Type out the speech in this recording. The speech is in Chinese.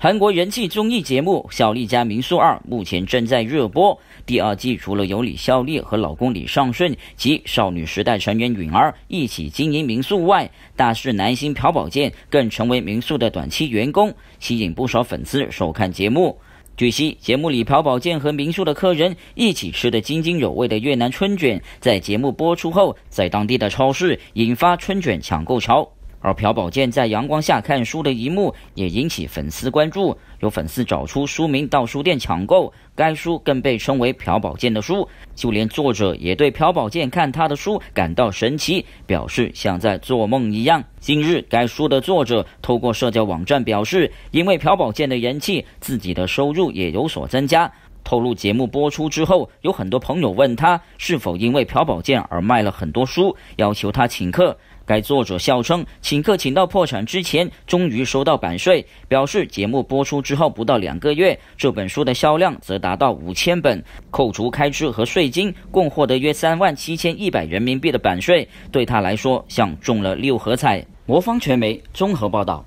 韩国人气综艺节目《小丽家民宿二》目前正在热播。第二季除了有李孝利和老公李尚顺及少女时代成员允儿一起经营民宿外，大势男星朴宝剑更成为民宿的短期员工，吸引不少粉丝收看节目。据悉，节目里朴宝剑和民宿的客人一起吃得津津有味的越南春卷，在节目播出后，在当地的超市引发春卷抢购潮。而朴宝剑在阳光下看书的一幕也引起粉丝关注，有粉丝找出书名到书店抢购，该书更被称为朴宝剑的书。就连作者也对朴宝剑看他的书感到神奇，表示像在做梦一样。近日，该书的作者透过社交网站表示，因为朴宝剑的人气，自己的收入也有所增加。透露节目播出之后，有很多朋友问他是否因为朴宝剑而卖了很多书，要求他请客。该作者笑称，请客请到破产之前，终于收到版税。表示节目播出之后不到两个月，这本书的销量则达到五千本，扣除开支和税金，共获得约三万七千一百人民币的版税，对他来说像中了六合彩。魔方传媒综合报道。